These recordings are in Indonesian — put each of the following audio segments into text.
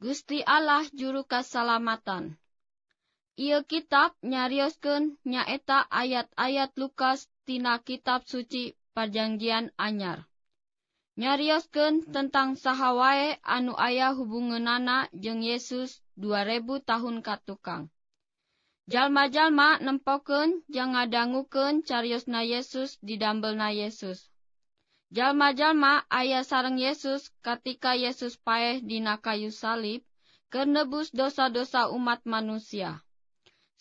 Gusti Allah juru kasalamatan. Ia kitab nyariosken nyaeta ayat-ayat Lukas tina kitab suci Perjanjian Anyar. Nyariosken tentang sahawae anu ayah hubungeunana jeng Yesus 2000 tahun katukang. Jalma-jalma nempoken jangadanguken cariosna Yesus didambelna Yesus. Jalma-jalma ayah sarang Yesus ketika Yesus paeh di kayu salib, kenebus dosa-dosa umat manusia.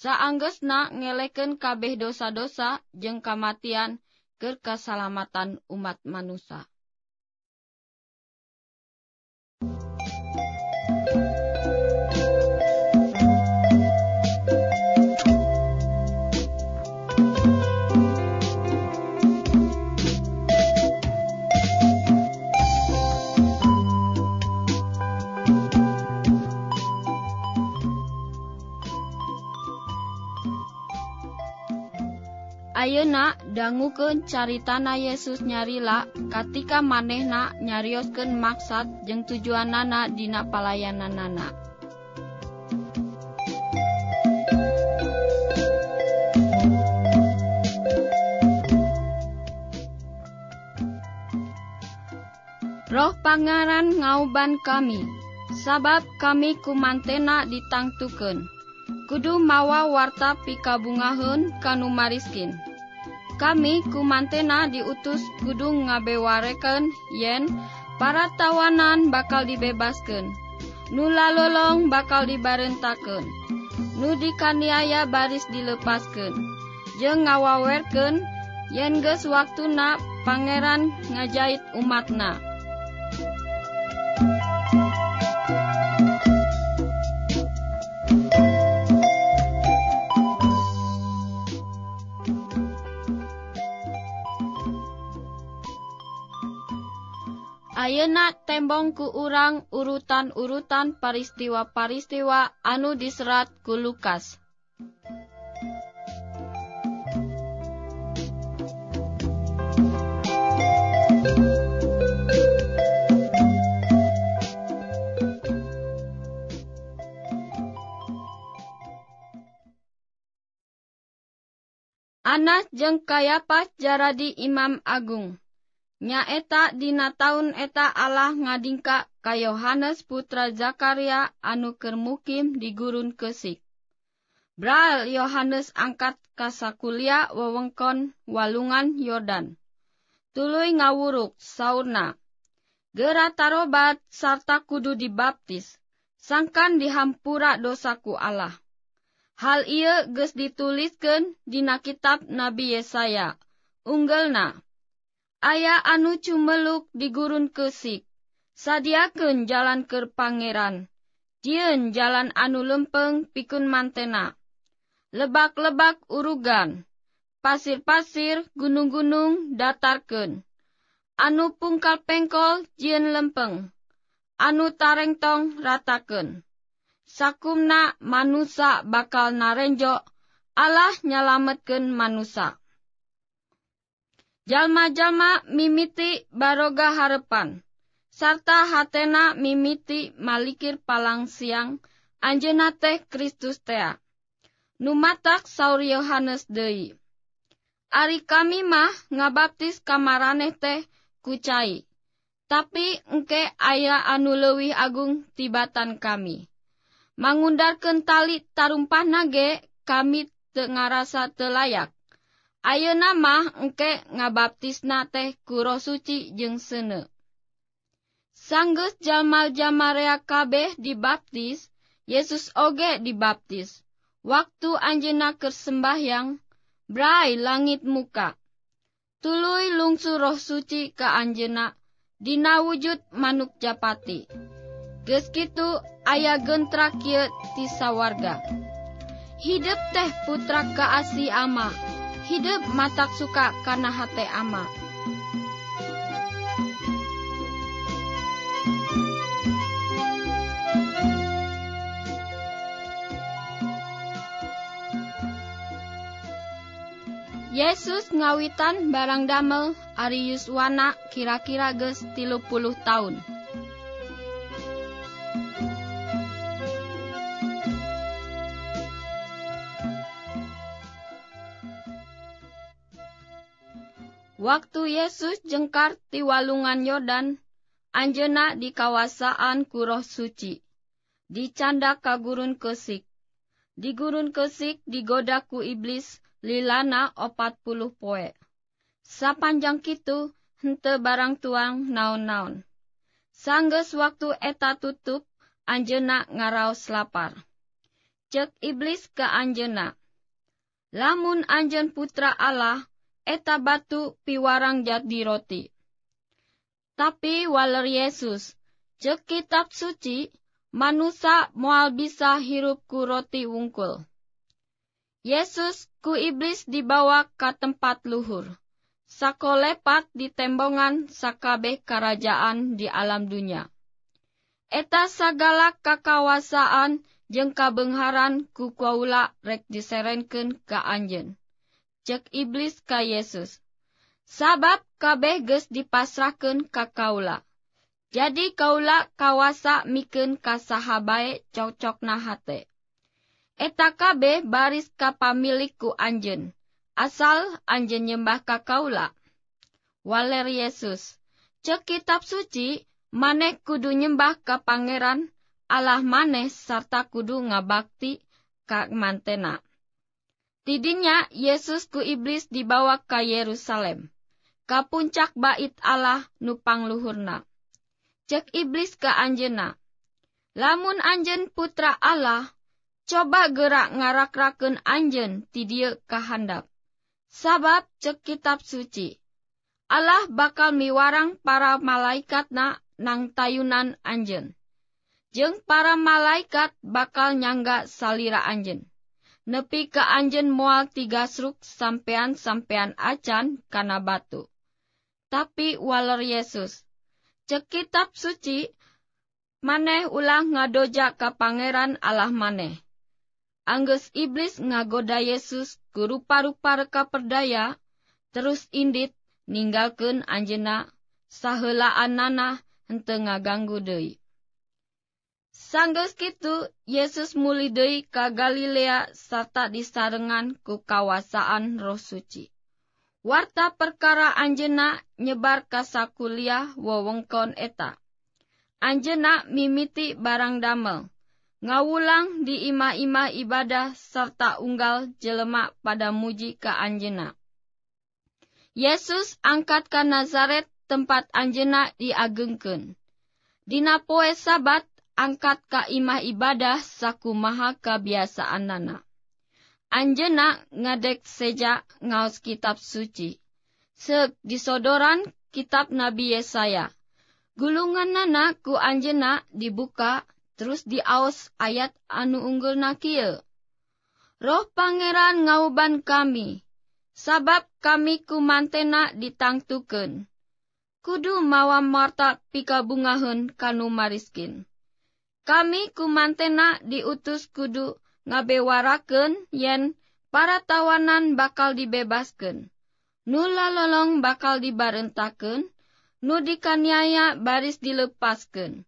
Saanggesna ngeleken kabeh dosa-dosa jeng kematian ker keselamatan umat manusia. yak dangu ke caritana Yesus nyarla katika manehna nyarioske maksat jeung tujuan nanadina na palayanan nana. Roh pangaran Ngauban kami Sabab kami kumantena ditangtuken Kudu mawa warta pikabungahun kanariskin. Kam kumantena diutus gudung ngabewareken yen para tawanan bakal dibebasken, nula lolong bakal dibarenntaken. Nudi ka niaya baris dilepasken, je ngawawerken, yen ges waktu na pangeran ngajait umatna. enak tembong ku urang urutan-urtan paristiwa-paristiwa anu disrat ku Lukas Ana jeung kaya pa jara di Imam Agung. Nya eta dina taun eta Allah ngadingkak Ka Yohanes putra Jakaria Anu Kermukim di gururun Kesik. Braal Yohanes angkat Kasakuliah wewengkon Walungan Yodan. Tului ngawurruk sauna, Ger tarobat sarta kudu dibaptis, sangkan dihampura dosaku Allah. Hal ia ges dituliskendinana Kib Nabi Yesaya, Ununggelna. aya anu cumeluk di gurun kesik sadiaken jalan ke Pangeran Jien jalan anu lempeng pikun mantena lebak-lebak urugan pasir-pasir gunung-gunung datarken anu pungkal pengkol jien lempeng anu tarengtong rataken sakumna manusa bakal narenjo Allah nyalametken manusa Jalma-jalma mimiti baroga harepan, sarta hatena mimiti malikir palang siang, anjena teh Kristus tea. Numatak saur Yohanes deui. Ari kami mah ngabaptis kamaraneh teh kucai. Tapi engke aya anu leuwih agung tibatan kami. Mangundarkeun tali tarumpah nage kami tengarasa telayak. herhangi Ayo nama ekek ngabaptis na teh kuro suci je sene. Sanggus jamal Jaariakabeh dibaptis, Yesus Oge dibaptis, Waktu Anjena kesembahyang, braai langit muka, Tului lungsu roh suci ke Anjenakdina wujud manukjapati. Keski ayagenttra Ky tisawarga. Hidup teh putra ke asasi amamah, hidup matak suka karena hati ama. Yesus ngawitan barang damel Arius wana kira-kira ges tilu puluh tahun. Waktu Yesus jengkar ti walungan Yodan, anjena di kawasaan Kuroh Suci. Dicanda ka gurun kesik. Di gurun kesik digoda ku iblis lilana opat puluh poe. Sapanjang kitu, hente barang tuang naon-naon. Sangges waktu eta tutup, anjena ngaraos lapar. Cek iblis ke anjena. Lamun anjen putra Allah, eta batu piwarang jadi roti. Tapi waler Yesus, cek kitab suci, manusia mual bisa hirup ku roti wungkul. Yesus ku iblis dibawa ke tempat luhur. Sako lepat di tembongan sakabeh kerajaan di alam dunia. Eta sagala kakawasaan jengka bengharan ku kaula rek diserenken ke anjen jek iblis ka Yesus. Sabab kabeh ges dipasrahkeun ka kaula. Jadi kaula kawasa mikeun kasahabae cocok nahate. Eta kabeh baris ka anjen. Asal anjen nyembah ka kaula. Waler Yesus. Cek kitab suci, maneh kudu nyembah ka pangeran, Allah maneh sarta kudu ngabakti ka mantena. Tidinya Yesus ku iblis dibawa ke Yerusalem, ke puncak bait Allah nupang luhurna. Cek iblis ke anjena. Lamun anjen putra Allah, coba gerak ngarak-raken anjen tidie kahandap. Sabab cek kitab suci. Allah bakal miwarang para malaikat na nang tayunan anjen. Jeng para malaikat bakal nyangga salira anjen nepi ke anjen mual tiga sruk sampean-sampean acan kana batu. Tapi waler Yesus, cek kitab suci, maneh ulah ngadoja ke pangeran Allah maneh. Angges iblis ngagoda Yesus guru paru-paru reka perdaya, terus indit ninggalkan anjena sahela anana henteng ngaganggu deui. Sanggeus kitu, Yesus mulih deui ka Galilea serta disarengan ku kawasaan Roh Suci. Warta perkara Anjena nyebar ka sakuliah wewengkon eta. Anjena mimiti barang damel, ngawulang di ima-ima ibadah serta unggal jelema pada muji ka Anjena. Yesus angkat ka Nazaret tempat Anjena diagengken. Dina poe sabat angkat ka imah ibadah sakumaha kebiasaan nana. Anjena ngadek seja ngaus kitab suci. Sek disodoran kitab Nabi Yesaya. Gulungan nana ku anjena dibuka terus diaus ayat anu unggul nakil. Roh pangeran ngauban kami. Sabab kami ku mantena ditangtukun. Kudu mawa marta pika bungahun kanu mariskin. kumantenak diutus kudu ngabewaraken yen para tawanan bakal dibebasken nula lolong bakal dibarentakken nudikannyaya baris dilepasken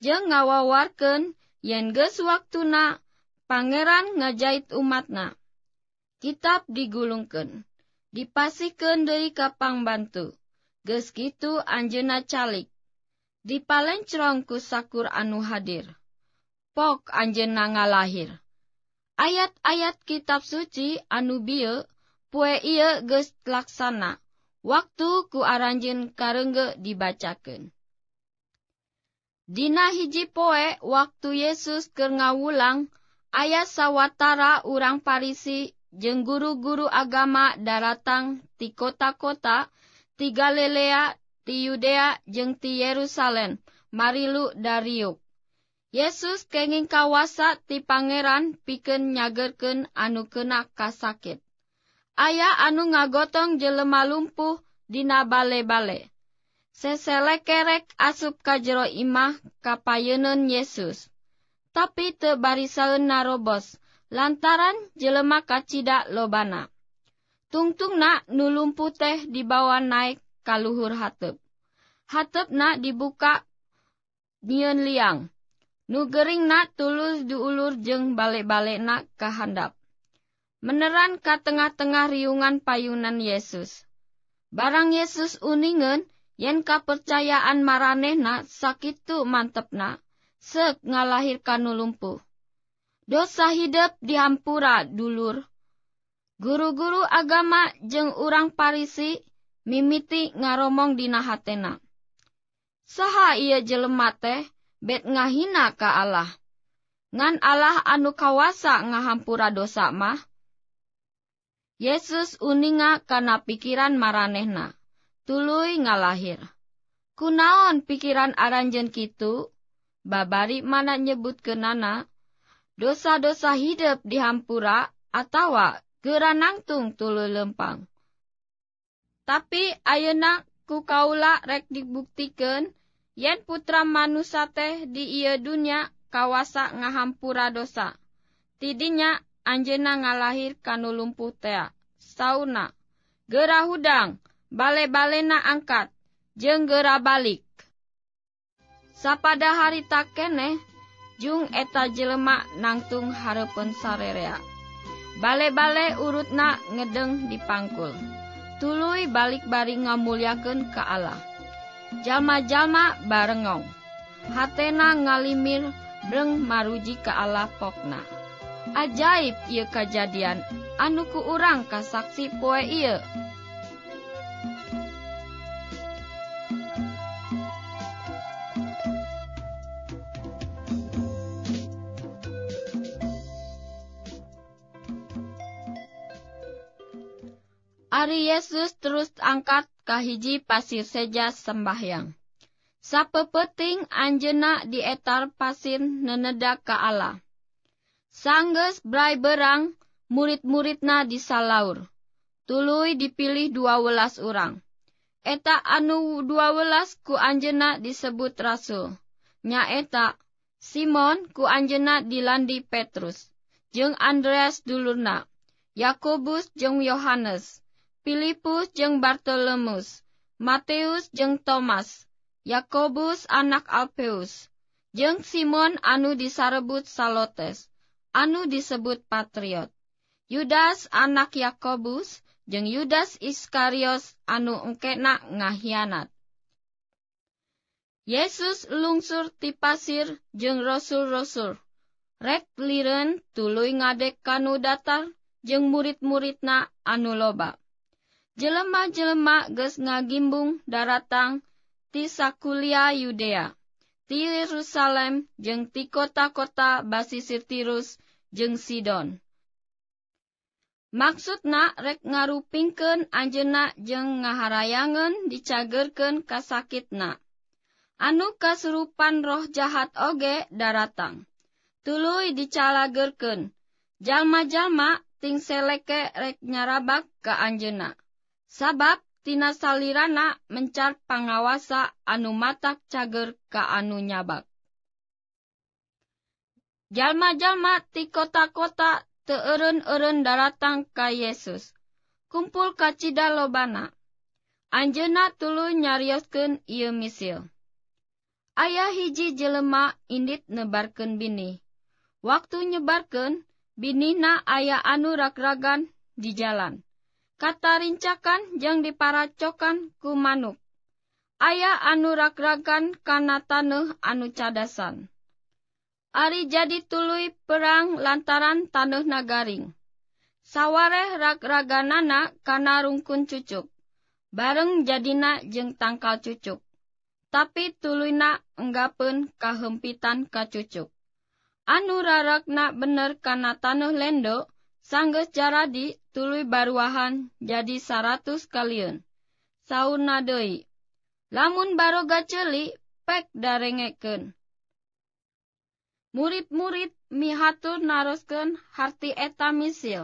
je ngawawarken yen gewak na pangeran ngajahit umatna kitab digulungken dipasikan De Kapang bantutu geski Anjena calik dipalen cerongku sakkur anu hadir anjenanga lahir ayat-ayat kitab suci Anubil poe ia gest laksana waktu kuaranjen karenge dibacakan Dina hijipoe waktu Yesus kengawulang ayat sawwatara urang Farisi jeng guru-guru agama daratangtikta kota 3 Galilea tiudea jeng ti Yerusalem Marilu Daruk Yesus kenging kawasa ti pangeran piken nyagerken anu kena kasakit. Ayah anu ngagotong jelema lumpuh dina bale-bale. Sesele kerek asup kajero imah kapayenun Yesus. Tapi te barisaun narobos, lantaran jelema kacida lobana. Tungtung nak nulumpu teh dibawa naik kaluhur hatep. Hatep nak dibuka nyeun liang Geringnak tulus duluur jeng ba-balle na kehandap Meneran ka tengah-tengah riungan payunan Yesus barang Yesus uningen yen ka percayaan maranena sakit mantep na segalalahirkan nu lumpuh. Dosa hidup di ampuradulur Guru-guru agama jeng urang Parisi mimiti ngaromongdinaatena. Saha ia jele mate, bet ngahina ka Allah. Ngan Allah anu kawasa ngahampura dosa mah. Yesus uninga kana pikiran maranehna, tului ngalahir. Kunaon pikiran aranjen kitu, babari mana nyebut kenana, dosa-dosa hidup dihampura atawa gera tung tuluy lempang. Tapi ayenak ku kaula rek dibuktikan putra manusa teh di ianya kawasa ngahampur adossa tidinya Anjena ngalahir kanlum putea sauna gera udang bale-balena angkat jenggera balik sapada haritakeneh Jung eta jelemak nangtung harepen sarerea bale-bale urutna ngedeg dipangkul tului balik-bari ngamuliaken ke Allah Kali Jama-jama barengong, Haena ngalimir deng maruji ke apokna. Ajaib y kejadian, Anuku urang ka saksi poe il, Ari Yesus terus angkat kahiji pasir seja sembahyang. Sapepeting anjena dietar pasir nenedak ke Allah. Sangges brai berang, murid-muridna disalaur. Tului dipilih dua welas orang. Eta anu dua welas ku anjena disebut rasul. Nyaeta, Simon ku anjena dilandi Petrus. Jeng Andreas dulurna, Yakobus jeng Yohanes. Filipus jeng Bartolomus, Matius jeng Thomas, Yakobus anak Alpheus, jeng Simon anu disarebut Salotes, anu disebut Patriot, Yudas anak Yakobus, jeng Yudas Iskarios anu engkena ngahianat. Yesus lungsur ti pasir jeng rasul-rasul. Rek liren tului ngadek kanu datar jeng murid-muridna anu loba. Jelemah-jelemak ges ngagimbung daatang tisakuliah yudea ti Yerusalem jeng ti kota kota Bassisirtirus jeng Sin Maksudnak rek ngarupingken Anjenak je ngahaangan dicagerken Kaakkina Anu kasurupan roh jahat oge daratng Tului didica gerken jalma-jallma tingseleke rek nyarabak ke Anjenak Sabab Tina Saliraana mencar panawasa anumatak cager kaanu nyabak. Jalma-jalma ti kota-kota teun-un daratan ka Yesus, kumpul kacita lobana Anjena tulu nyaryken ia misil. Ayah hiji jelelma in indit nebarken bin Waktu nyebarken binina aya anurakraga di jalan. kata rincakan jeng diparacokan ku manuk. Ayah anu rak-rakan kana tanuh anu cadasan. Ari jadi tului perang lantaran tanuh nagaring. Sawareh rak-raganana kana rungkun cucuk. Bareng jadina jeng tangkal cucuk. Tapi tului nak enggapen kahempitan kacucuk. Anu rarak nak bener kana tanuh lendok, Sanggeus jaradi tului baruahan jadi saratus kalian. Sauna doi. Lamun baru gaceli pek darengeken. Murid-murid mihatur narusken harti eta misil.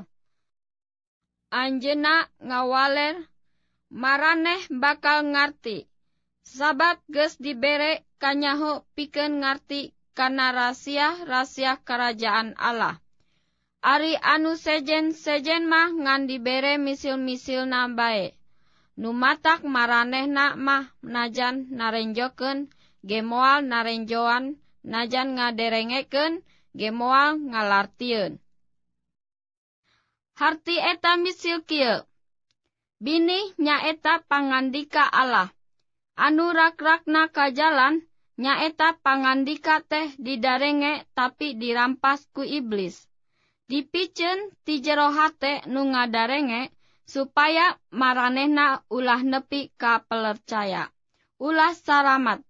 Anjena ngawaler maraneh bakal ngarti. Sabat geus dibere kanyaho piken ngarti kana rahasia-rahasia kerajaan Allah. diwawancara Har anu sejen sejen mah ngandi bere misil-misil nambae Numatak mareh nak mah najan narejoken, gemoal narejoan, najan ngaderengeken, gemoal ngalartiun. Harti eta misil ki binni nyaeta panganka Allah Anu rak-rakna ka jalan nyaeta panganka teh didarenge tapi dirampas ku iblis. Dipicen ti jero hate nu ngadarenge supaya maranehna ulah nepi ka pelercaya. Ulah saramat.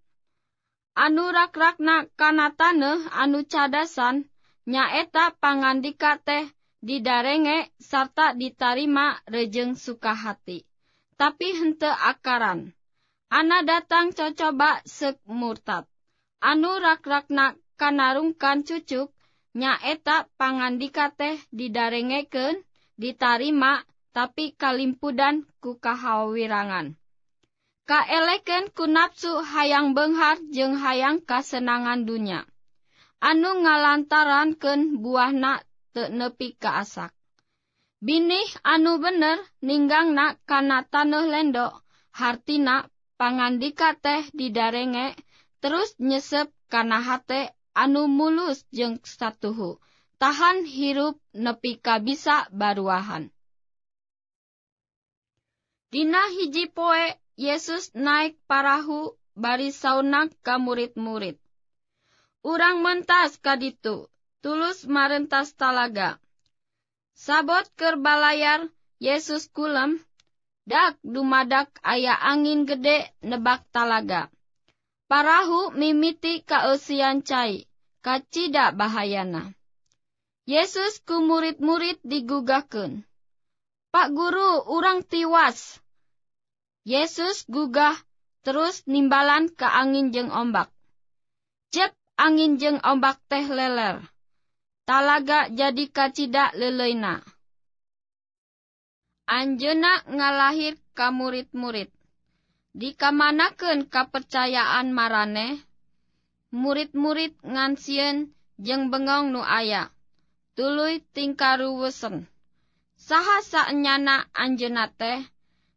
Anu rakna kana taneuh anu cadasan nyaeta pangandika teh didarenge serta ditarima rejeng suka hati. Tapi hente akaran. Ana datang cocoba sek murtad. Anu rakna kanarungkan cucuk etak panganka teh didarengeken ditarrima tapi kalimpudan ku kahawirangan ka eleken kun nafsu hayang behar je hayka senangan dunya anu nga lantaranken buah nak teepi ke asak binih anu bener ninggang nak kan tanuh lendok hartin panganka teh didarenge terus nyesepkana hatek anu mulus jeung satuhu tahan hirup nepi bisa baruahan Dina hiji poe Yesus naik parahu bari saunak ka murid-murid urang mentas kaditu tulus marentas talaga sabot kerbalayar Yesus kulem dak dumadak aya angin gede nebak talaga Parahu mimiti kaosian cai, kacida bahayana. Yesus ku murid-murid digugahkan. Pak Guru, urang tiwas. Yesus gugah terus nimbalan ke angin jeng ombak. Jep angin jeng ombak teh leler. Talaga jadi kacida leleina. Anjena ngalahir ka murid-murid. Dikamanaken kapercayaan marane murid-murid ngans je begoong nu aya tulu tingkaruessen sahasanyanak anjenate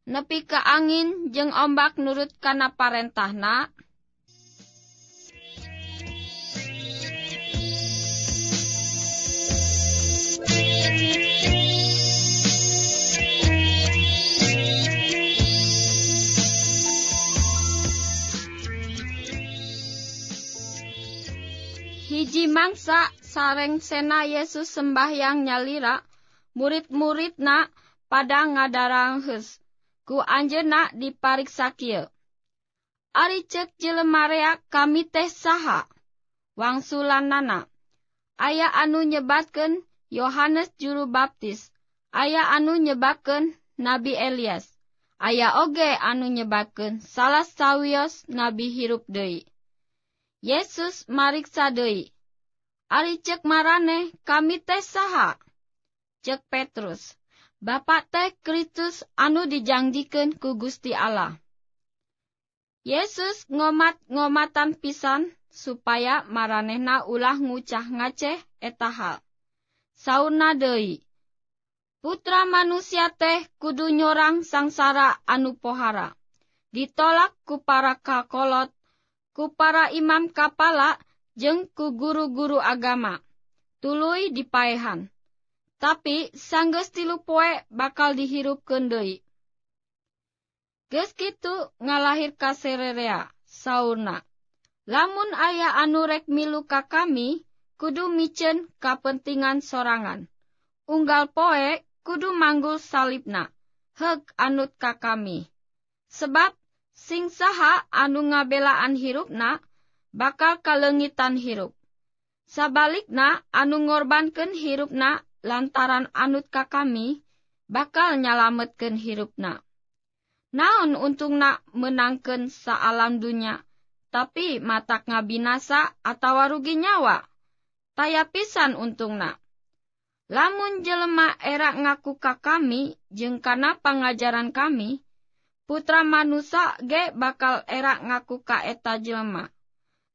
nepi ke angin je ombak nurut kanapaentah na i mangsa sareng sena Yesus sembahyang nya lra murid-murid na pada ngadaranghes ku an jenak di parik Sakil A cekcil mare kami teh sahaha wangsulan nana aya anu nyebakan Yohanes juru baptis aya anu nyebaken Nabi Elias aya oge anu nyebaken salah sawwis nabi hirup Dei Yesus mariksa deui. Ari cek marane kami teh saha? Cek Petrus. Bapak teh Kristus anu dijanjikan ku Gusti Allah. Yesus ngomat-ngomatan pisan supaya maranehna ulah ngucah ngaceh etahal. Sauna deui. Putra manusia teh kudu nyorang sangsara anu pohara. Ditolak ku para kakolot ku para imam kapala jeng ku guru-guru agama, tului dipaehan. Tapi sanggeus tilu poe bakal dihirup kendei. Geus kitu ngalahir kasererea, sauna. Lamun ayah anu rek milu ka kami, kudu micen kapentingan sorangan. Unggal poe kudu manggul salibna, hek anut ka kami. Sebab Ssaha anu ngabelaan hiruknak, bakal kalengitan hirup. Sabalik na anugorbanken hirupnak lantaran anutkah kami, bakal nyalammetken hirup na. Naun untungnak meken salam dunya, tapi mata ngabisa ataui nyawa, Taa pisan untungnak. Lamun jelemak eraak ngakukah kami, jeungngkana pengajaran kami, putra manusia ge bakal erak ngaku ka eta jelema.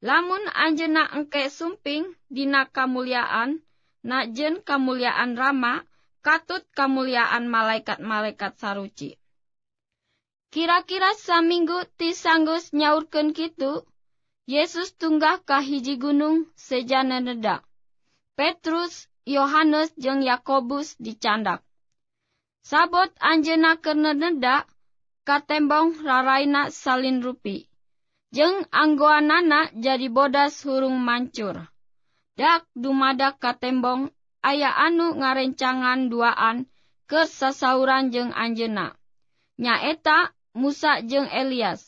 Lamun anjena engke sumping dina kamuliaan, najen kamuliaan Rama, katut kamuliaan malaikat-malaikat saruci. Kira-kira saminggu ti sanggus nyaurken kitu, Yesus tunggah ka hiji gunung sejana nedak. Petrus, Yohanes jeng Yakobus dicandak. Sabot anjena keur nedak, Katembong Raraiak salin rupi Jeng anggoan nanak jadi bodas hurung mancur. Dak dumada kambong aya anu ngarecangan duaaan kesasauran jeng anjena. Nyaeta musa jeng Elias.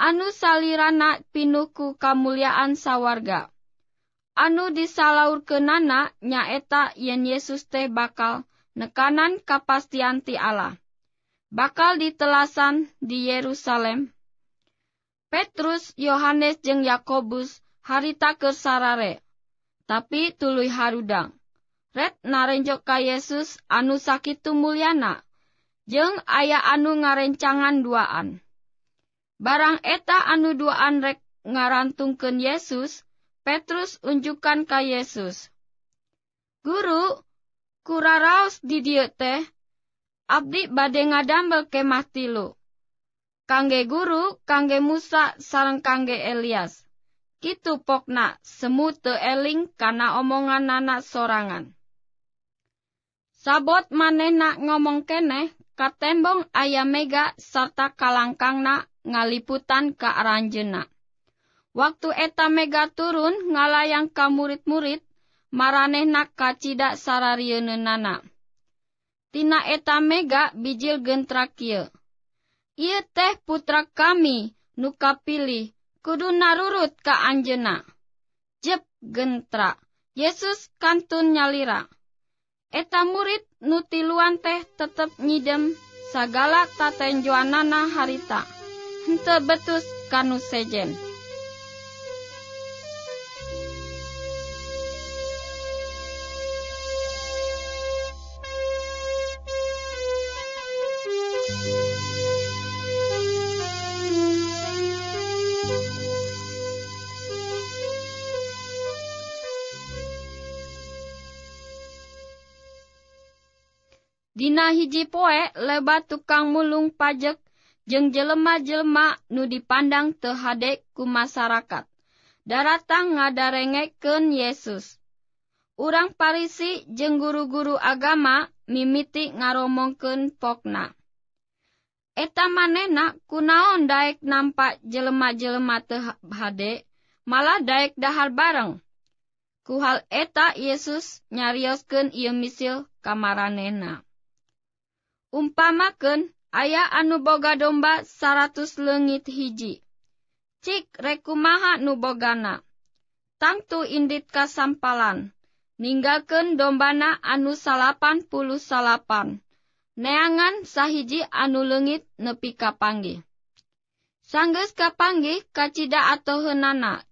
Anu sal ranak pinuku kamumuliaan sawwarga. Anu disalaur ke nanak nyaeta yen Yesus teh bakal nekanan kapastian ti Allah. bakal ditelasan di Yerusalem. Petrus, Yohanes jeng Yakobus harita ke sarare, tapi tului harudang. Red narenjok ka Yesus anu sakitu mulyana, jeng ayah anu ngarencangan duaan. Barang eta anu duaan rek ngarantungken Yesus, Petrus unjukan ka Yesus. Guru, kuraraos di teh abdi badhe ngadamel kemah tilu. Kangge guru, kangge Musa, sarang kangge Elias. Kitu pokna semu eling kana omongan anak sorangan. Sabot nak ngomong kene? katembong ayam mega serta kalangkang nak ngaliputan ke aranjena. Waktu eta mega turun ngalayang ka murid-murid maraneh nak kacida cida nanak. na etaegaga bijilgenttra ki Ie teh putra kami nuka pilih kudunaurut ka Anjena Jebgenttra Yesus kantun Nyalira eta murid nutiluan teh tetap nyidem sagala tatenjuanana haritante betus kanusejen. Dina hiji poek leba tukang mulung pajek jeng jelemah-jelma nu dipandang tehadek ku masyarakat daratan ngadarenge ke Yesus urang Parisi jeng guru-guru agama mimiti ngaromo ke fokna eta manenak kunaonndaek nampak jelemah-jelma hadde malah daekdhahar bareng ku hal eta Yesus nyarios ke ia misil kamar nena. umpamaken ayaah anu boga-domba 100lengit hiji Cik rekumaha nubogana tangtu indi Ka samalanninggaken dombana anu sala 80 salapan neangan sahiji anu lenggit nepikapangggih sangges Kapangggih kacita atau henana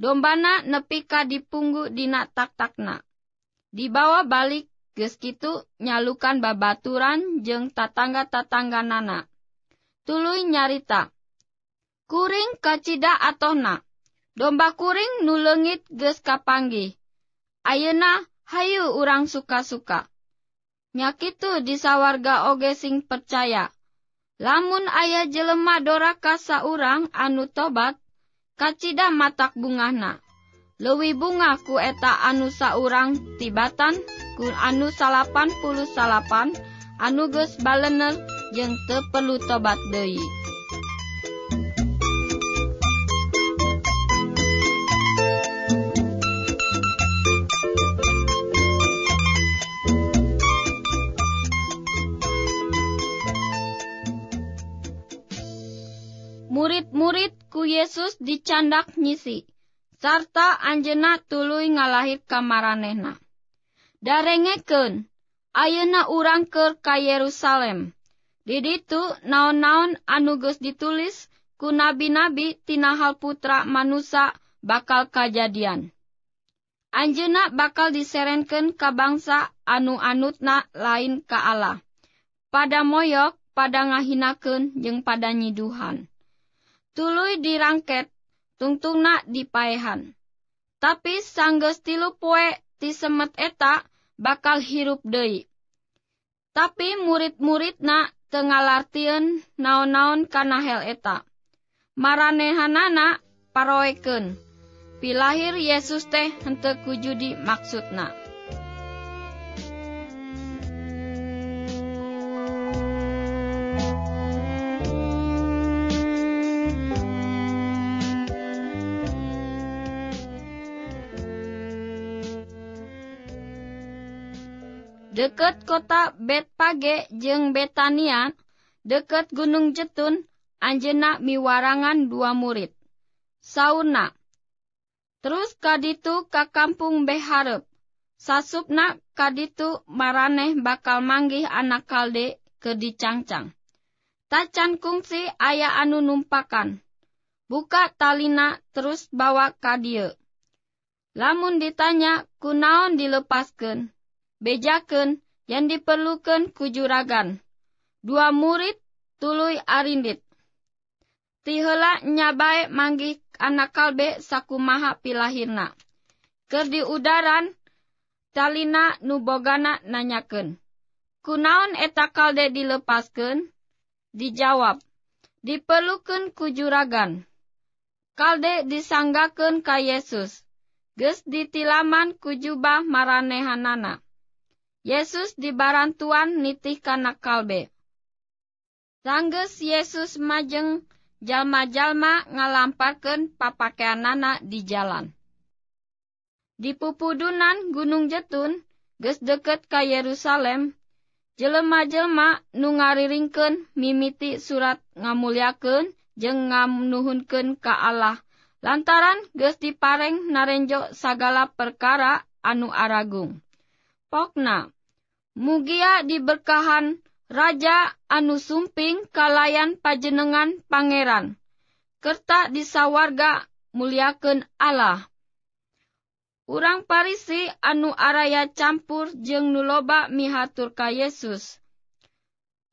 dombana nepi ka dipunggu Dinak taktakna dibawa balik geskitu Nyalukan babauran jeng tatangga- tatangga nana Tulu nyarita Kuring kacida atauna domba kuring nulengit geska panggih Ayena hayyu urang suka-suka Nyakiitu disawarga oge sing percaya Lamun ayah jelemah Do kas saurang anu tobat kacida matak bungana luwi bunga kueta anu saurang tibatan, anu salapan puluh salapan anuges balener yang teu perlu tobat deui. murid-murid ku Yesus dicandak nyisi, sarta anjena tului ngalahir kamaranehna. darengeken ayeuna urangker ka Yerusalem Di itu naon-naun anuges ditulis ku nabi-nabi Ti hal putra manusa bakal kejadian Anjenak bakal diserenken kabangsa anu-anutnak lain ke' Allah pada moyok pada ngahinakken jeng pada nyiduhan tului dirangket tungtungnak dipaahan tapi sangge stillu poek dissemet eta, bakal hirup De tapi murid-muridnak Ten arti naon-naunkanahel eta maranehan nanakparoken pilahir Yesus teh antekuju di maksudnak deket kota Betpage jeung Betania, deket Gunung Jetun, Anjena miwarangan dua murid. Sauna. Terus kaditu ka kampung Beharep. Sasupna kaditu maraneh bakal manggih anak kalde ke dicangcang. Tacan kungsi aya anu numpakan. Buka talina terus bawa ka Lamun ditanya kunaon dilepaskeun. bejaken yang diperluken kujurragan dua murid tului aridit tilak nyabai manggih anak kaldek sakkuumaha pilahinna ke di udaran kalina nubogana nanyaken kunaun eta kalde dilepaskan dijawab dipelluken kujurragan kaldek disanggaken Ka Yesus ges di tilaman kujuba maranehan anak Yesus dibarantuan nitih kana kalbe. Sanggeus Yesus majeng jalma-jalma papakean papakeanana di jalan. Di pupudunan Gunung Jetun, ges deket ka Yerusalem, jelema jelma nu mimiti surat ngamulyakeun jengam nganuhunkeun ke Allah lantaran ges dipareng narenjo sagala perkara anu aragung. Pokna. Mugia diberkahan Raja anu sumping kalayan pajenengan pangeran. Kerta disawarga muliaken Allah. Urang parisi anu araya campur jeng nuloba mihatur ka Yesus.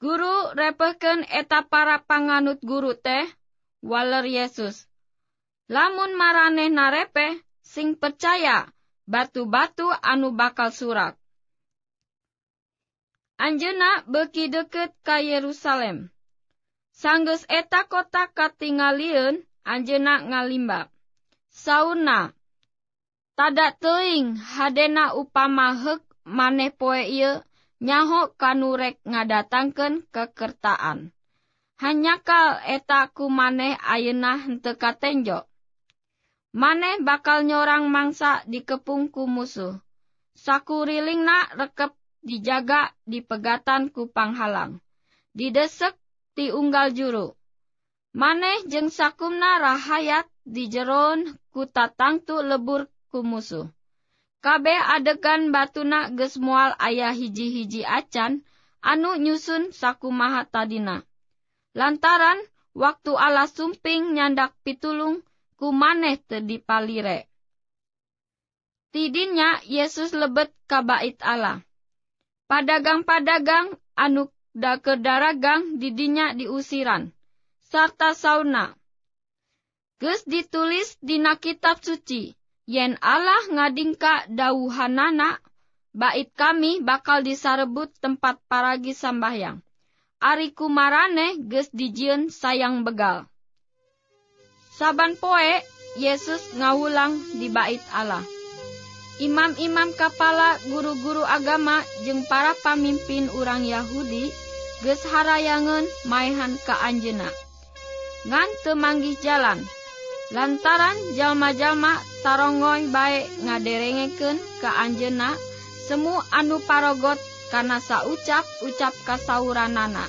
Guru repeken eta para panganut guru teh, waler Yesus. Lamun maraneh narepe sing percaya, batu-batu anu bakal surak. Anjena beki deket ka Yerusalem sanggus eta kota kating liun anjena ngalimbak saunatada teing hadena upamamahhek maneh poe nyahuk kan nurk ngadatangkan kekertaaan Ha kal eta ku maneh ayenah ntekat tenjok maneh bakal nyorang mangsadik kepungku musuh saku riling nak rekepu dijaga di pegatan kupang halang. Didesek tiunggal unggal juru. Maneh jeng sakumna rahayat di jeron kutatangtu lebur ku musuh. Kabe adegan batuna gesmual ayah hiji-hiji acan anu nyusun sakumaha tadina. Lantaran waktu ala sumping nyandak pitulung ku maneh terdipalire. Tidinya Yesus lebet kabait Allah. Padagang-padagang anu da kedaragang didinya diusiran, sarta sauna. Ges ditulis dina kitab suci, yen Allah ngadingka dauhanana, bait kami bakal disarebut tempat paragi sambahyang. Ari kumarane ges dijien sayang begal. Saban poe, Yesus ngawulang di bait Allah. Imam-imam kepala guru-guru agama jeung para pamimpin urang Yahudi gesharaangan mayan ke Anjena, Ngte mangih jalan, Laaran Jalma-jamak taronggong baik ngaderngeken ke Anjena,mu anuparogot kanasa ucap ucap kasauran nana.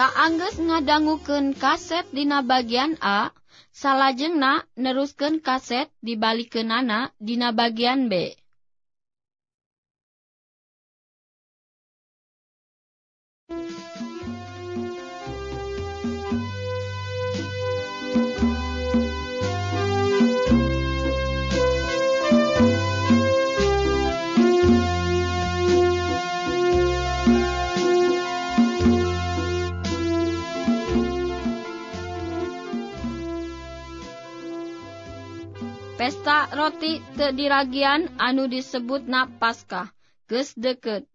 Ka Anggus ngadangguken kasset Dina bagian a salah jenna nerusken kaset dibalik ke nana Dina bagian B. Pesta roti terdiragian anu disebut napaskah, Paskah, deket.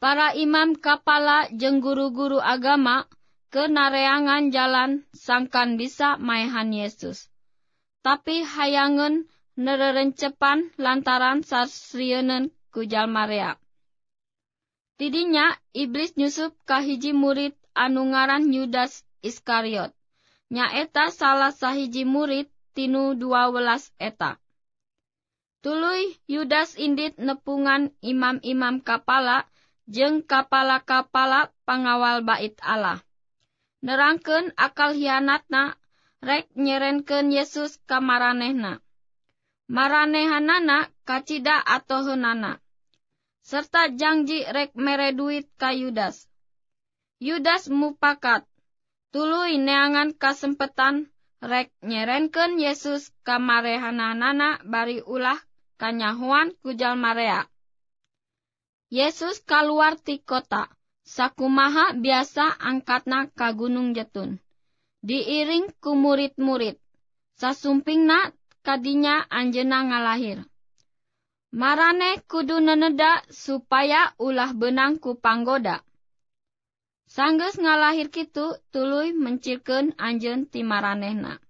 Para imam kapala jeng guru-guru agama ke nareangan jalan sangkan bisa maehan Yesus. Tapi hayangan nererencepan lantaran sarsrienen kujal mareak. Tidinya iblis nyusup kahiji murid anungaran Yudas Iskariot. Nyaeta salah sahiji murid tinu welas eta. Tului Yudas indit nepungan imam-imam kapala jeng kapala-kapala pengawal bait Allah. Nerangken akal hianatna rek nyerenken Yesus ka maranehna. Maranehanana kacida atau henana. Serta janji rek mere duit ka Yudas. Yudas mupakat. Tului neangan kasempetan rek nyerenken Yesus kamarehananana bari ulah kanyahuan kujal marea. Yesus keluar ti kota, sakumaha biasa angkatna ka gunung jetun. Diiring ku murid-murid, sasumpingna kadinya anjena ngalahir. Marane kudu neneda supaya ulah benang ku panggoda. Kali sangges nga lahir kitu tulu mencirken anje timaranenak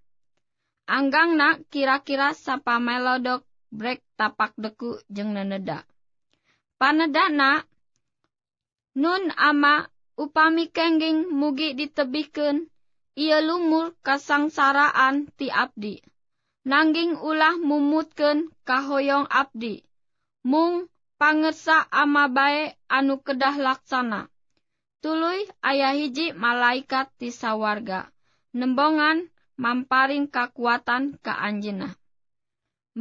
Anggang nak kira-kira sapa melodo break tapak deku jeng neneddak panedaknak nun ama upami kengging mugi dibiken ia lumur kasangsaraan tiabdi nanging ulah mumutken kahoyong abdi mung panerssa ama baye anu kedah laksana Tului ayah hiji malaikat ti sawarga nembongan mamparin kekuatan ke anjina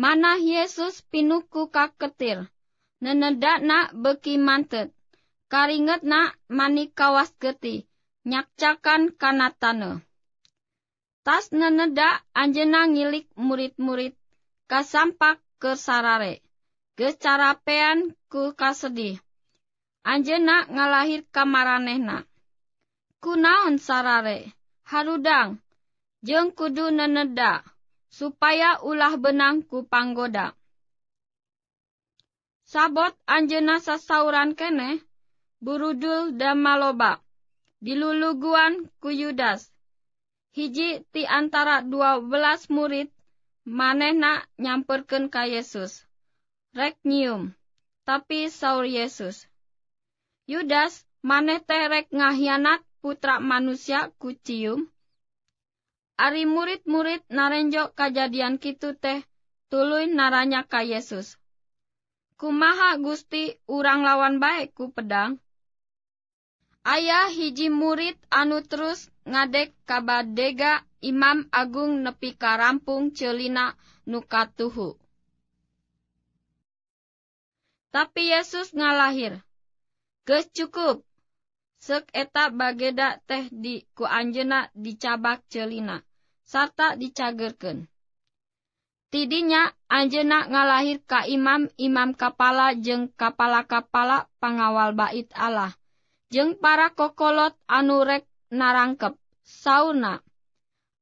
manah Yesus pinuku ka nenedak nenedakna beki mantet karingetna kawas geti nyakcakan kanatane. tas nenedak anjena ngilik murid-murid kasampak ke sarare pean ku kasedih Anjena ngalahir kamaranehna. Kunaon sarare, harudang, jeng kudu neneda, supaya ulah benang ku panggoda. Sabot anjena sasauran kene, burudul damaloba, maloba, diluluguan ku Yudas. Hiji ti antara dua belas murid, manehna nyamperken ka Yesus. Rek nyium, tapi saur Yesus. Yudas, maneh terek ngahianat putra manusia kucium. Ari murid-murid narenjo kajadian kitu teh, tuluy naranya ka Yesus. Kumaha Gusti urang lawan baik ku pedang. Ayah hiji murid anu terus ngadek kabadega Imam Agung nepi karampung celina nukatuhu. Tapi Yesus ngalahir. kescukup sekeap bagedak teh diku Anjenak dicabak Cellina serta dicagerkan tidnya Anjenak ngalahir keimaam-imam kepala jeng kap kepalapa pengawal bait Allah jeng para kot anurek narangkep sauna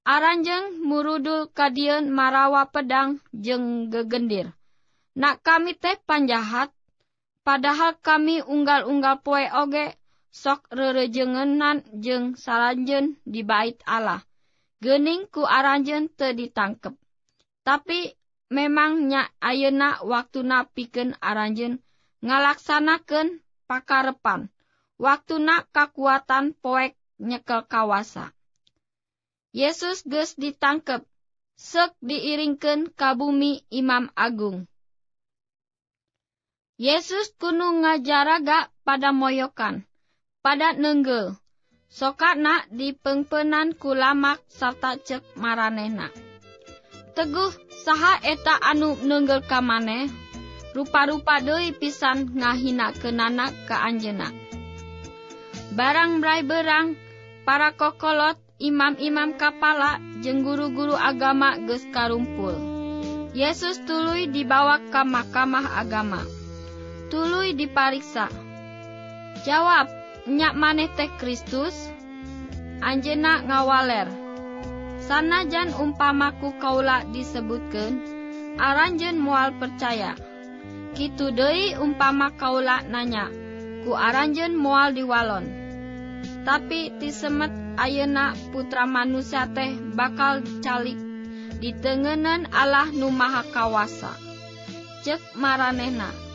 Anjeng murudhu kaadiun Marawa pedang jeng gegendirnak kami tehpan jahat Padahal kami unggal-unggal poek oge sok rerejengenan jeng salaaranjen di bait Allah, Gening ku aranjen te ditangkep, tapi memang nya ayeak waktu na piken araaranjen ngalaksanken pakarepan, waktu na kekuatan poek nyekel kawasa. Yesus Gus ditangkep, sek diiringken kabumi Imam Agung. Yesus kunung ngajarraga pada moyokan, pada nenggel sokanak dipepenankulamak satak cek maranena Teguh saha eta anu nenggel kamane rupa-rupa doi pisan ngahinak ke nanak ke anjenak barangbraiberang para kokkolot imam-imam kepala jengguru-guru agama geskarumpul Yesus tulu dibawa kammak-kamah agama, Tului dipariksa. Jawab, nyak maneh teh Kristus, anjena ngawaler. Sanajan umpamaku kaula disebutkan, aranjen mual percaya. Kitu doi umpama kaula nanya, ku aranjen mual diwalon. Tapi tisemet ayena putra manusia teh bakal calik di tengenan Allah nu maha kawasa. Cek maranehna.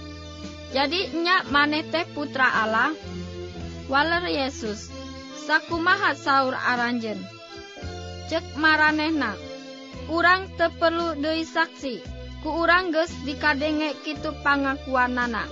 Jadi nyak maneh teh putra Allah, waler Yesus, sakumaha saur aranjen. Cek maranehna, urang teperlu deui saksi, ku urang geus dikadenge kitu nanak.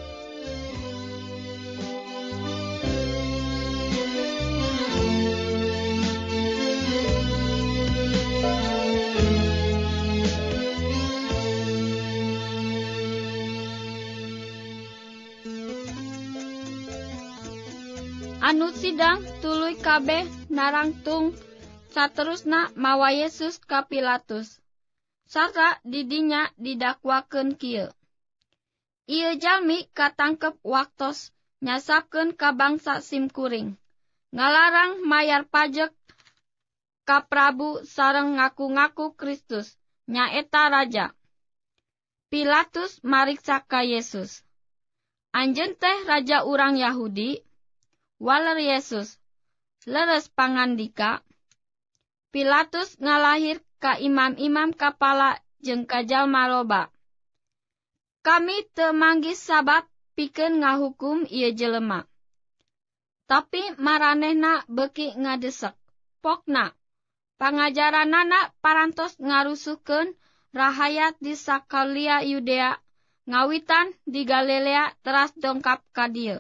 Nu sidang tulu kabeh narang tung satrusnak mawa Yesus kap Pilatus Saka didinya didakkwaken ki Ijalmi kaangkep waktutos nyasaken kabangsa simkuring ngalarang mayyar pajek kaprabu sareng ngaku-ngaku Kristusnyaeta raja Pilatus Marisaka Yesus Anjen tehh raja urang Yahudi, waler Yesus. Leres pangandika, Pilatus ngalahir ka imam-imam kapala jeng kajal maloba. Kami temanggis sabab piken ngahukum ia jelema. Tapi maranehna beki ngadesek, pokna. anak parantos ngarusukeun rahayat di Sakalia Yudea, ngawitan di Galilea teras dongkap kadia.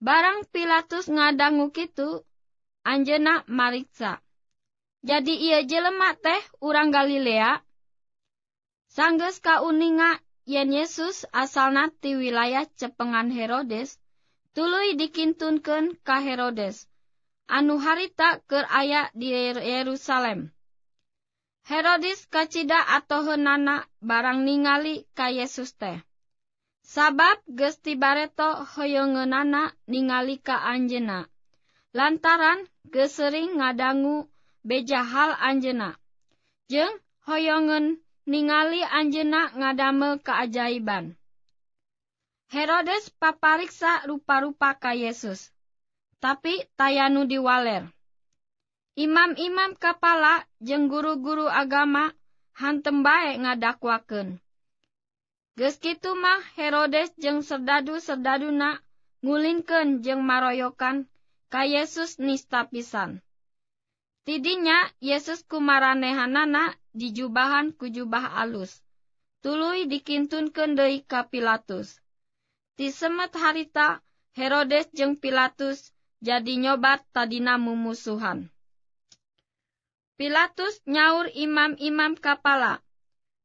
Barang Pilatus ngadangu kitu, anjena mariksa. Jadi ia jelema teh urang Galilea. Sanggeus kauninga yen Yesus asalna ti wilayah cepengan Herodes, tuluy dikintunkeun ka Herodes. Anu harita keur aya di Yerusalem. Herodes kacida atau henana barang ningali ka Yesus teh. Sabab gesti bareto hoyongenana ningali ka anjena. Lantaran gesering ngadangu beja anjena. Jeng hoyongen ningali anjena ngadame keajaiban. Herodes papariksa rupa-rupa ka Yesus. Tapi tayanu diwaler. Imam-imam kepala jeng guru-guru agama hantem baik ngadakwaken. Geskitu mah Herodes jeng serdadu-serdaduna ngulinkan jeng maroyokan ka Yesus nista pisan. Tidinya Yesus kumaranehanana dijubahan ku jubah alus. Tului dikintunkeun deui ka Pilatus. Ti semet harita Herodes jeng Pilatus jadi nyobat tadina mumusuhan. Pilatus nyaur imam-imam kapala.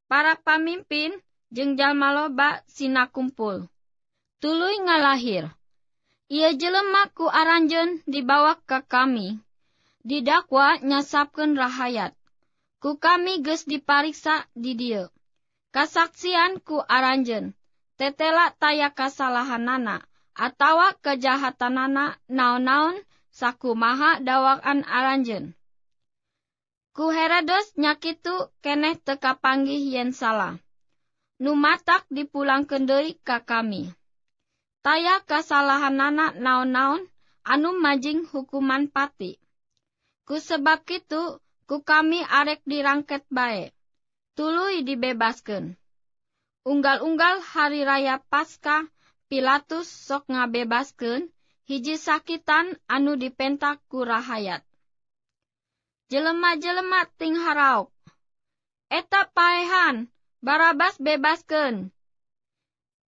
Para pamimpin Jengjalmal lo bak sinakumpul Tului nga lahir. Iia jelumah ku aranjun dibawa ke kami. Didakkwa nyasapkun rahayaat. Ku kami ges dipariksa didiye. Kasaksian ku aranjen,tetelak taya kasalahan na, atawa kejahatan anakak naon-naun saku maha dawakan aranjen. Ku herados nyakiitu keneh teka panggih yen salah. numatak dipulang deui ka kami. Taya kesalahan anak naon-naon anu majing hukuman pati. Ku sebab kitu, ku kami arek dirangket bae. Tuluy dibebaskan. Unggal-unggal hari raya pasca Pilatus sok ngabebaskan hiji sakitan anu dipentak kura rahayat. Jelema-jelema ting haraok. Eta paehan, Barabas bebaskan.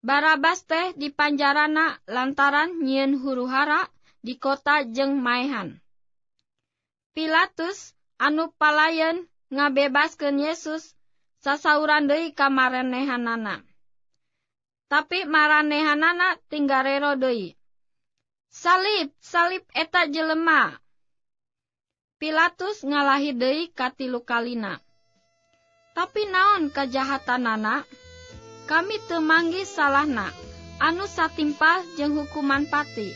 Barabas teh di panjarana lantaran nyen huru-hara di kota jeng maehan. Pilatus anu palayan ngabebaskan Yesus sasauran dei ka Tapi maranehanana tinggarero dei. Salib, salib eta jelema. Pilatus ngalahi dei katilu kalina. naon kejahatan anak kami temanggis salahnak anu satimpah jeng hukuman pati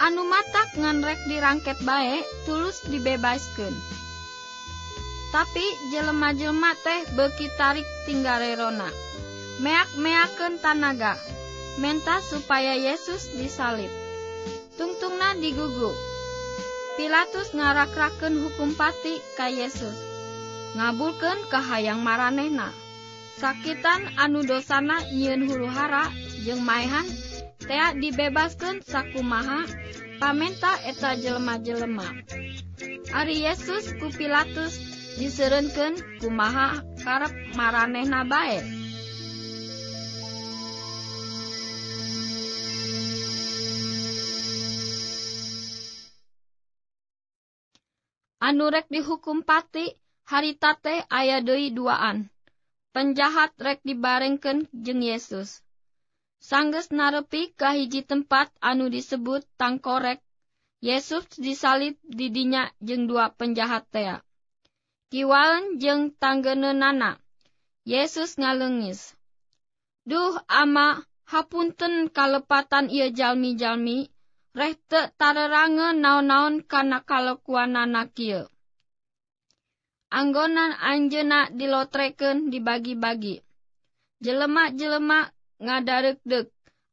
anu mata nganrek di rangket baik tulus dibebasken tapi jelema je mateh bekitarik tinggal Rona meak-meakken tanaga menta supaya Yesus disalib tuntungnan di gugu Pilatus ngarakrakken hukum pati Ka Yesus bulken Kakhaang Maranna kakitan anu dosana Yun Huluhara jeung mayan tea dibebaskan sakkumaha pamenta eta jelma jelemah riesuskupatus diserenken kumaha karep mareh nabae anurek dihukum pati yang Hari tate aya deui duaan. Penjahat rek dibarengkeun jeung Yesus. Sanggeus narepi ka hiji tempat anu disebut tangkorek. Yesus disalib di dinya jeung dua penjahat tea. jeng jeung nana, Yesus ngalengis. Duh ama hapunten kalepatan ieu jalmi-jalmi, reh teu tarerangeun naon-naon kana kalekuanana kieu anggonan anjena dilotreken dibagi-bagi jelemak-jelemak ngadarek-dek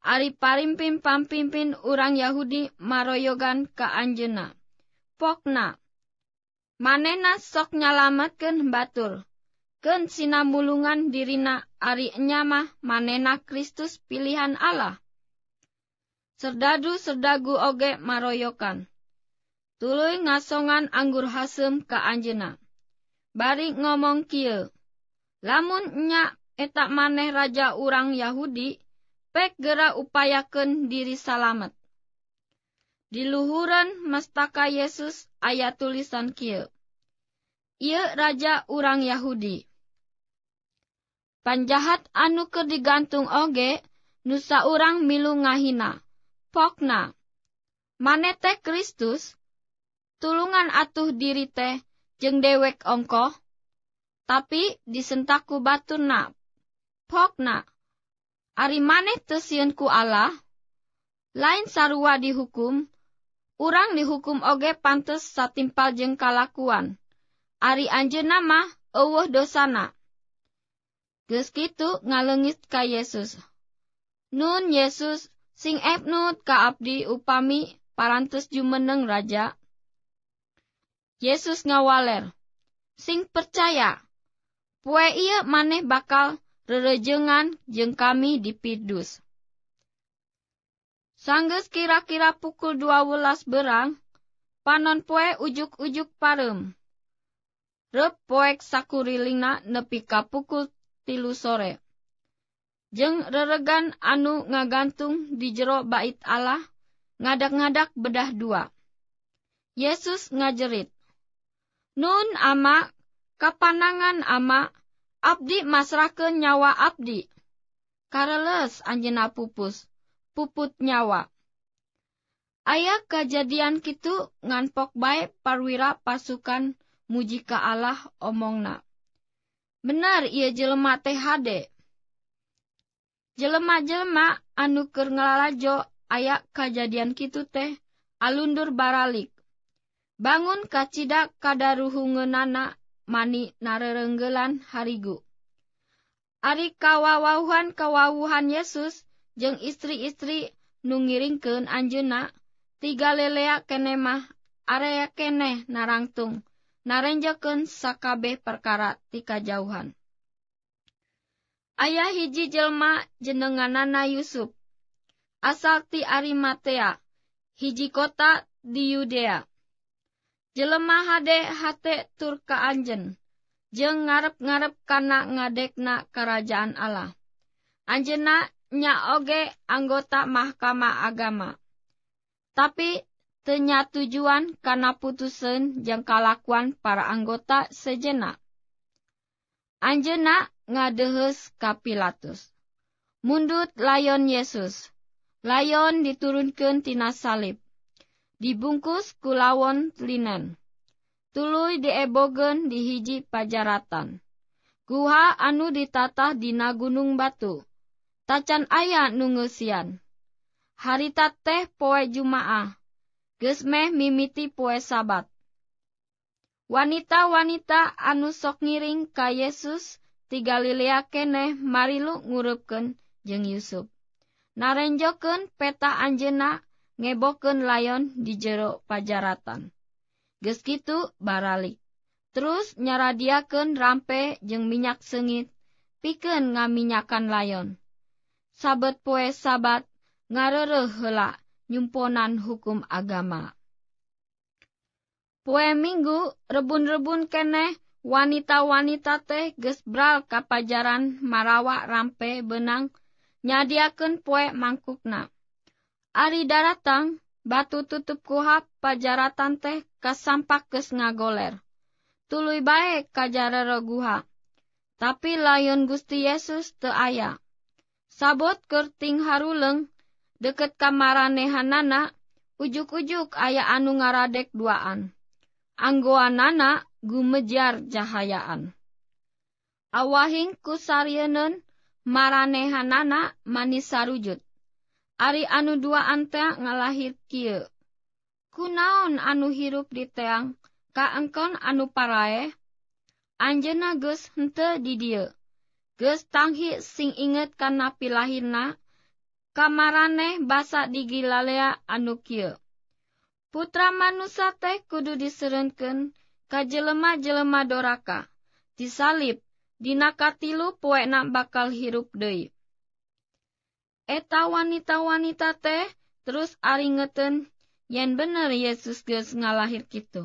Ari parimpin pampimpin orang Yahudi maroyogan ke anjena. Pokna. Manena sok nyalamatken batur. Ken sinamulungan dirina ari nyamah manena Kristus pilihan Allah. Serdadu serdagu oge maroyokan. Tuluy ngasongan anggur hasem ke anjena. Bar ngomong Ki lamunnya etak maneh raja urang Yahudi pek gera upayakan diri salamet diluhuran metaka Yesus ayat tulisan Kiel Iia raja urang Yahudi Panjahat anuker digantung oge nusa urang miungahinapokna maneteh Kristustullungan atuh diri teh jeng dewek ongko, Tapi di batur na, pok na, ari maneh tesien ku Allah, lain sarua dihukum, urang dihukum oge pantes satimpal jeng kalakuan. Ari anjeun nama, eueuh dosana. Geus kitu ngalengit ka Yesus. Nun Yesus sing ebnut ka abdi upami parantes jumeneng raja. Yesus ngawaler. Sing percaya, Pue iya maneh bakal rerejengan jeng kami di pidus. Sangges kira-kira pukul dua belas berang, panon pue ujuk-ujuk parem. Rep poek sakurilingna nepika pukul tilu sore. Jeng reregan anu ngagantung di jero bait Allah, ngadak-ngadak bedah dua. Yesus ngajerit. Nun ama, kapanangan ama, abdi masrahkan nyawa abdi. Kareles anjena pupus, puput nyawa. Ayah kejadian kitu nganpok baik parwira pasukan mujika Allah omongna. Benar ia jelema teh hade. Jelema-jelema anu keur ngalalajo aya kejadian kitu teh alundur baralik. wartawan Bangun kacidak kada ruhe nanak maniik narereggelan harigu Arikawawauhan Kawawuhan Yesus jeung istri-istri nuniring keun anjenak tiga leleak kene mah area keneh narangtung narenjekenun skabeh perkara ti jauhan Ayah hiji jelma jenngan Nana Yusuf asalti Arimatea Hiji kota diudea jelemah hade hate anjen, jeng ngarep-ngarep kana ngadekna kerajaan Allah. Anjena nya oge anggota mahkamah agama. Tapi tenya tujuan kana putusan jeng kalakuan para anggota sejenak. Anjena ngadehes kapilatus. Mundut layon Yesus. Layon diturunkan tina salib. dibungkus Kulawonlinan tului diebogen dihiji Pajaratan kuha anu di tataah Dina Gunung Batu tacan ayaah ngu Siian Haritat teh poe Jumaah Gesmeh mimiti poe sabat wanita-wanita anu sonyiring Ka Yesus tiga Lilia Keneh Marilugururupken jeng Yusuf narejoken peta anjena ngeboken lionon di jeruk pajaratan geski baraali terus nyaradiaken rampe je minyak sengit piken ngaminyakan lionon sabat poe sabat ngarere helak yumponan hukum agama pue minggu rebun-rebun keneh wanita-wanita teh gesbral kap ajaran marawak rampe benang nyadiaken poe mangkuk na Ari daratang, batu tutup kuhap pajaratan teh kasampak kes ngagoler. Tului baik kajara roguha. Tapi layon Gusti Yesus te aya. Sabot kerting haruleng, deket kamaranehan nana, ujuk-ujuk aya anu ngaradek duaan. Anggoanana gumejar jahayaan. Awahing maranehan maranehanana manis sarujut. Ari anu dua ante nga lair ki Kunaon anu hirup diteang ka engkon anu parae Anjena gees hente didier ges tanghi sing inget kan pi lahirna kamarne basaak digilalea anu Ky putra manusate kudu diserenken ka jelema jelema Doka disalibdinanakatilu puekak bakal hirup Dei Eta wanita-wanita teh terus ari ngeeten yen bener Yesus Krius nga lahir kita.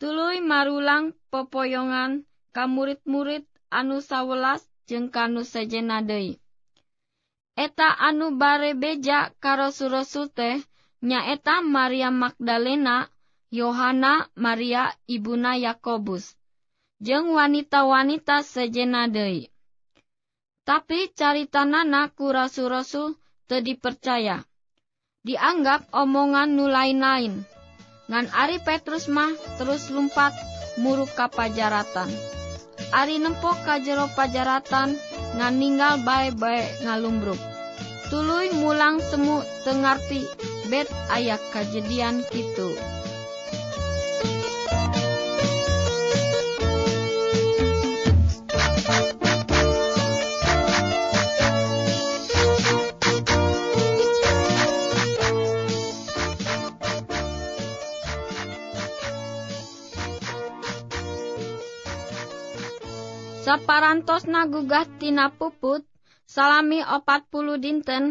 Tului marulang pepoyongan ka murid-murid Anu Sawelas jengkanu sejennadei. Eta anu bare beja karo surosute nya eta Maria Magdalena Yohanaa Maria Ibuna Yakobus, jeng wanita-wanita sejenadei. Tapi caritanana ku rasu-rasu te dipercaya. Dianggap omongan nu lain-lain. Ngan Ari Petrus mah terus lumpat muruk ka pajaratan. Ari nempok ka jero pajaratan ngan ninggal bae-bae ngalumbruk. Tului mulang semu tengarti bet ayak kajadian kitu. Saparantos nagugah tina puput, salami opat puluh dinten,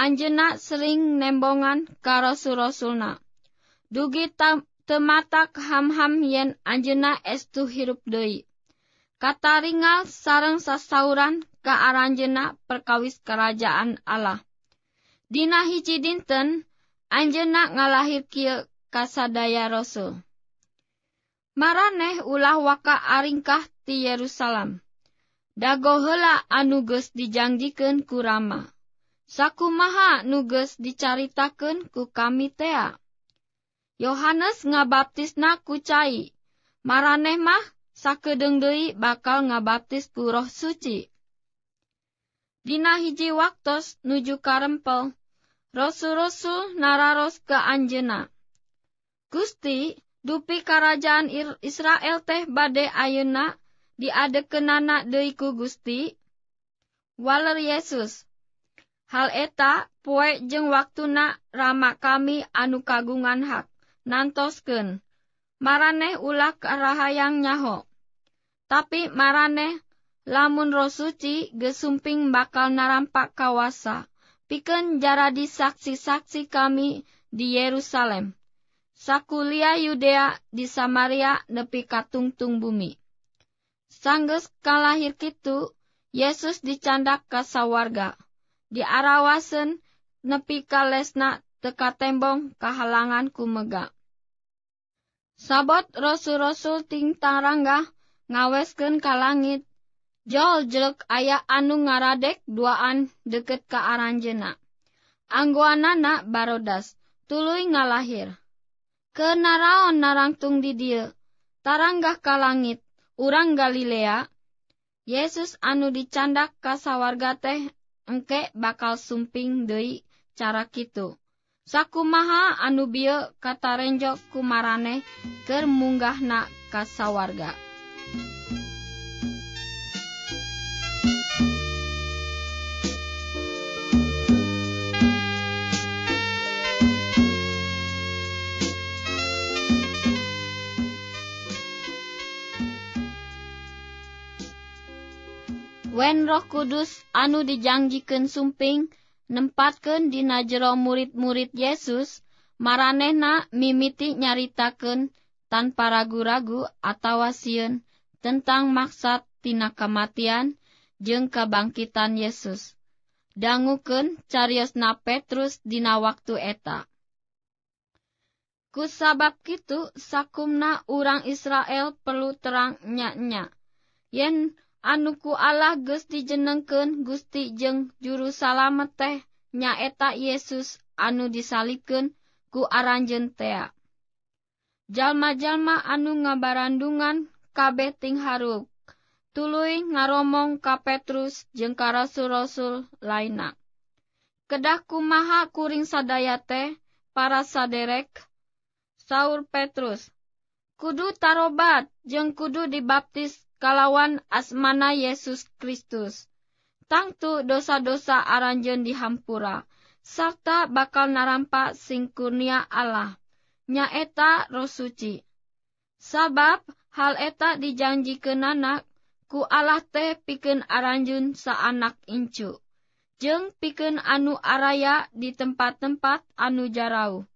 anjena sering nembongan karo rosulna Dugi tam, tematak ham-ham yen anjena estu hirup kata ringal sarang sasauran ke aranjena perkawis kerajaan Allah. Dina hiji dinten, anjena ngalahir kia kasadaya rosul Maraneh ulah waka aringkah Yerusallam dagohola anuges dijanggiken kurama sakku maha nuges dicaritaken ku kamitea Yohanes ngabaptis na ku cai marehmah sake dengdei bakal ngabaptis puroh suci Dina hiji waktutos nuju karempel rasul-rosul nararos ke Anjena Gusti dupi kerajaan Israel teh badde ayena diadekken anak deiku Gusti waler Yesus hal eta poe waktu nak rama kami anu kagungan hak nantosken maraneh ulah rahayang nyaho tapi maraneh lamun roh suci gesumping bakal narampak kawasa piken jaradi saksi-saksi kami di Yerusalem sakulia Yudea di Samaria nepi katungtung bumi. Sanggeus kalahir kitu, Yesus dicandak ke sawarga. Diarawasen nepi kalesna lesna teka tembong kahalangan kumega. Sabot rosul-rosul ting tarangga ngawesken ka langit. Jol jelek aya anu ngaradek duaan deket ke aranjena. Angguanana barodas, tuluy ngalahir. Kenaraon narangtung di dia, taranggah ka langit. Galilea Yesus anu dicandak kaswarga teh egkek bakal sumping dei cara kito sakkumaha anuubi katarenjok kumarane ker muunggahnak kaswarga hai Roh Kudus anu dijanjiken sumping nemempatken di naj jero murid-murid Yesus maranna mimiti nyaritaken tanpa ragu-ragu attawa sien tentang maksattina kematian je kebangkitan Yesus danguken Cariusna Petrus dina waktu eta kusabab itu sakumna urang Israel perlu terangnynya yen kemudian Anu ku Allah ges dijenengken Gui jengjurrusmete nyaeta Yesus anu disaliken kuaran jentea Jalma-jalma anu nga barandungan kabe Tingharuk tului ngaromamong ka Petrus jengngka Su-rosul lainak Kedahku maha kuring sadayaate para sadek Saur Petrus, Kudu Tarrobat jeng kudu dibaptis, kalawan asmana Yesus Kristus. Tangtu dosa-dosa aranjen dihampura, serta bakal narampa singkurnia Allah, nyaeta roh suci. Sabab hal eta ke nanak, ku Allah teh piken aranjun saanak incu. Jeng piken anu araya di tempat-tempat anu jarau.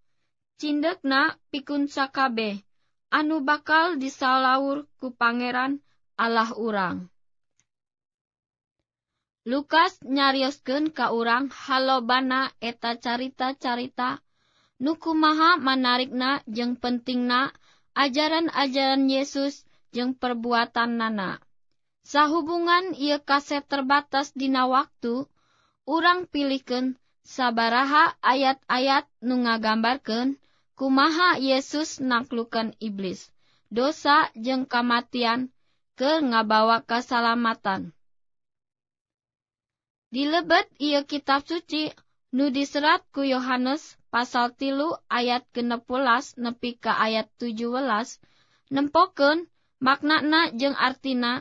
Cindekna pikun sakabe, anu bakal disalaur ku pangeran Allah u Lukas nyariusken kau orang halban eta carita carita nukumaha menarik na jeng penting na ajaran-ajaran Yesus jeng perbuatan nana sahhuungan ia kasep terbatas dina waktu urang pilihken saabaha ayat-ayat nungambrken kumaha Yesus naklukan iblis dosa jeng kamatian, ngabawa kesalamatan di lebet ia kitab suci Nudi seratku Yohanes pasal tilu ayat ke16 nepi ke ayat 17 nempoken makna-na jeng artina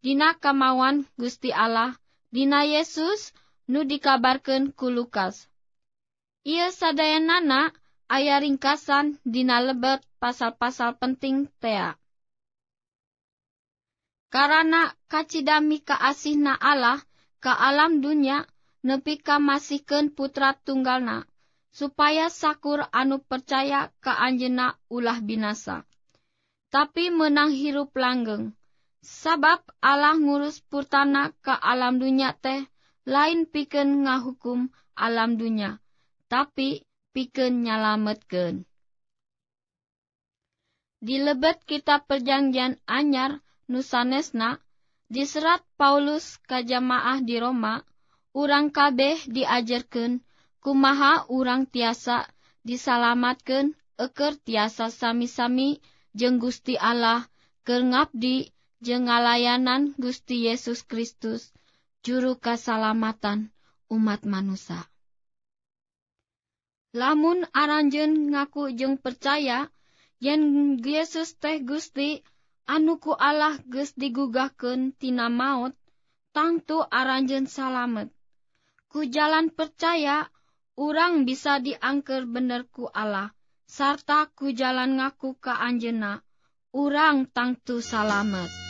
Dina kemauan Gusti Allah Dina Yesus nudikabarkan ku Lukas ia sadaya nanak ayah ringkasan Dina lebet pasal-pasal penting tea Karena kacidami ka asih na Allah, ka alam dunia, nepi ka masihkan putra tunggalna, supaya sakur anu percaya ka anjena ulah binasa. Tapi menang hirup langgeng, sabab Allah ngurus purtana ka alam dunia teh, lain piken ngahukum alam dunia, tapi piken nyalametken. Di lebet kitab perjanjian anyar, nusanesna diserat Paulus jamaah di Roma urang kabeh diajarkan kumaha urang tiasa disalamatkan eker tiasa sami-sami jeng Gusti Allah kengap di jengalayanan Gusti Yesus Kristus juru kasalamatan umat manusia lamun aranjen ngaku jeng percaya yen Yesus teh Gusti anuku Allah ges digugahkan tina maut tangtu aranjen salamet ku jalan percaya orang bisa diangker benerku Allah sarta ku jalan ngaku ka anjena orang tangtu salamet